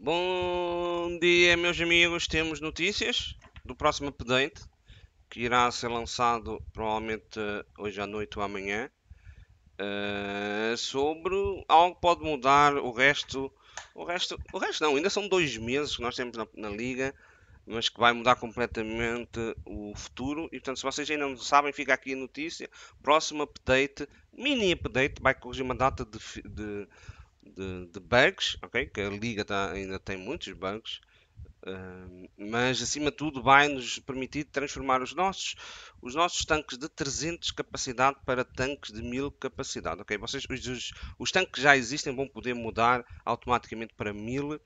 Bom dia, meus amigos. Temos notícias do próximo update que irá ser lançado provavelmente eh, hoje à noite ou amanhã. Uh, sobre algo que pode mudar o resto. O resto, o resto não, ainda são dois meses que nós temos na, na liga, mas que vai mudar completamente o futuro. E portanto, se vocês ainda não sabem, fica aqui a notícia. Próximo update, mini update, vai corrigir uma data de, de de, de bugs, ok? Que a liga tá, ainda tem muitos bugs, uh, mas acima de tudo vai nos permitir transformar os nossos, os nossos tanques de 300 capacidade para tanques de 1000 capacidade, ok? Vocês, os, os, os tanques que já existem vão poder mudar automaticamente para 1000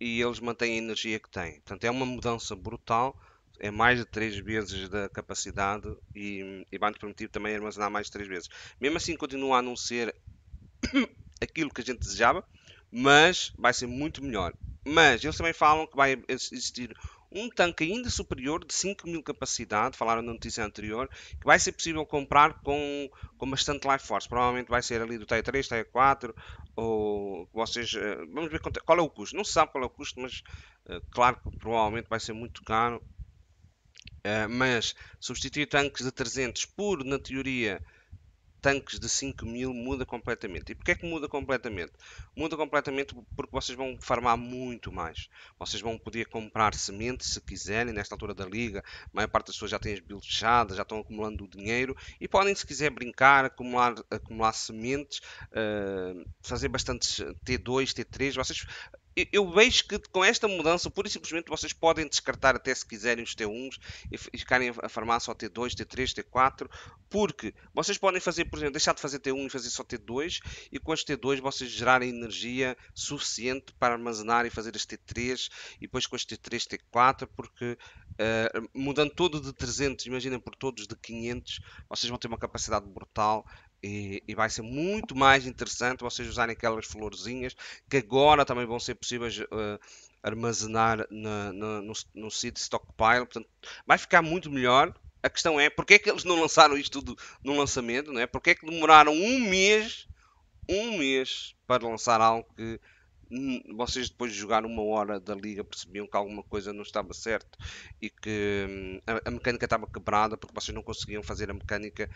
e eles mantêm a energia que têm. Portanto, é uma mudança brutal é mais de 3 vezes da capacidade e, e vai-nos permitir também armazenar mais de 3 vezes. Mesmo assim, continua a não ser aquilo que a gente desejava, mas vai ser muito melhor. Mas eles também falam que vai existir um tanque ainda superior de 5 mil capacidade, falaram na notícia anterior, que vai ser possível comprar com, com bastante Life Force. Provavelmente vai ser ali do T3, T4, ou vocês. Eh, vamos ver é, qual é o custo. Não se sabe qual é o custo, mas eh, claro que provavelmente vai ser muito caro. Eh, mas substituir tanques de 300 por, na teoria, tanques de 5000 mil muda completamente. E porquê é que muda completamente? Muda completamente porque vocês vão farmar muito mais. Vocês vão poder comprar sementes se quiserem, nesta altura da liga. A maior parte das pessoas já tem as builds fechadas, já estão acumulando o dinheiro e podem, se quiser, brincar, acumular, acumular sementes, uh, fazer bastantes T2, T3. Vocês eu vejo que com esta mudança, pura e simplesmente, vocês podem descartar até se quiserem os T1s e ficarem a farmácia ao T2, T3, T4, porque vocês podem fazer, por exemplo, deixar de fazer T1 e fazer só T2, e com as T2 vocês gerarem energia suficiente para armazenar e fazer as T3, e depois com as T3, T4, porque uh, mudando todo de 300, imaginem por todos de 500, vocês vão ter uma capacidade brutal e, e, vai ser muito mais interessante vocês usarem aquelas florzinhas que agora também vão ser possíveis uh, armazenar na, na, no, no sítio stockpile. Portanto, vai ficar muito melhor. A questão é porque é que eles não lançaram isto tudo no lançamento, não é? Porque é que demoraram um mês, um mês para lançar algo que Hum, vocês depois de jogar uma hora da liga percebiam que alguma coisa não estava certo e que hum, a, mecânica estava quebrada porque vocês não conseguiam fazer a mecânica.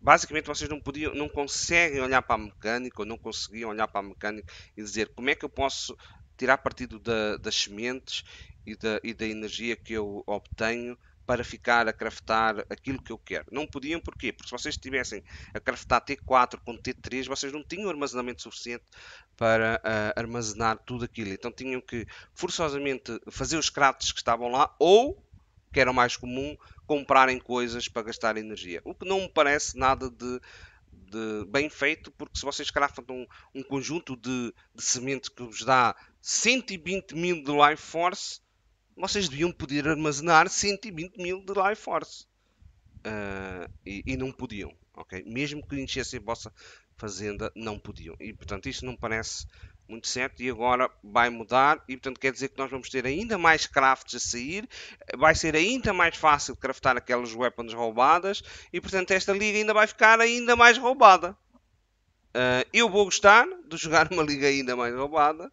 Basicamente vocês não podiam, não conseguem olhar para a mecânica ou não conseguiam olhar para a mecânica e dizer como é que eu posso tirar partido da, das sementes e da, e da energia que eu obtenho para ficar a craftar aquilo que eu quero. Não podiam, porquê? Porque se vocês estivessem a craftar T4 com T3, vocês não tinham armazenamento suficiente para uh, armazenar tudo aquilo. Então tinham que forçosamente fazer os crafts que estavam lá ou que era mais comum comprarem coisas para gastar energia. O que não me parece nada de bem feito, porque se vocês craftam um, um conjunto de, de semente que vos dá 120 mil de life force, vocês deviam poder armazenar 120 mil de Life Force. Uh, e, e, não podiam, ok? Mesmo que enchessem a vossa fazenda, não podiam. E, portanto, isto não parece muito certo e agora vai mudar e portanto quer dizer que nós vamos ter ainda mais crafts a sair, vai ser ainda mais fácil craftar aquelas weapons roubadas e portanto esta liga ainda vai ficar ainda mais roubada. Uh, eu vou gostar de jogar uma liga ainda mais roubada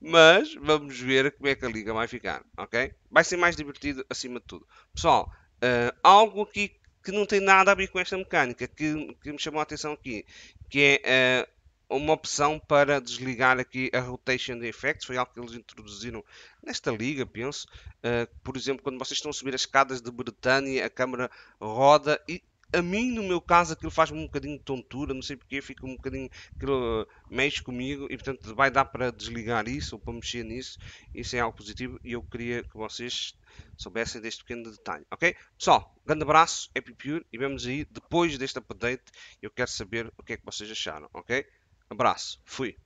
mas vamos ver como é que a liga vai ficar, ok? Vai ser mais divertido acima de tudo. Pessoal, uh, algo aqui que não tem nada a ver com esta mecânica, que, que me chamou a atenção aqui, que é uh, uma opção para desligar aqui a Rotation de Effects, foi algo que eles introduziram nesta liga, penso. Uh, por exemplo, quando vocês estão a subir as escadas de Bretânia, a câmera roda e a mim, no meu caso, aquilo faz-me um bocadinho de tontura, não sei porquê, fica um bocadinho. aquilo eh, mexe comigo e, portanto, vai dar para desligar isso ou para mexer nisso. Isso é algo positivo e eu queria que vocês soubessem deste pequeno detalhe, ok? Pessoal, grande abraço, Happy é Pure e vemos aí depois deste update. Eu quero saber o que é que vocês acharam, ok? Abraço, fui.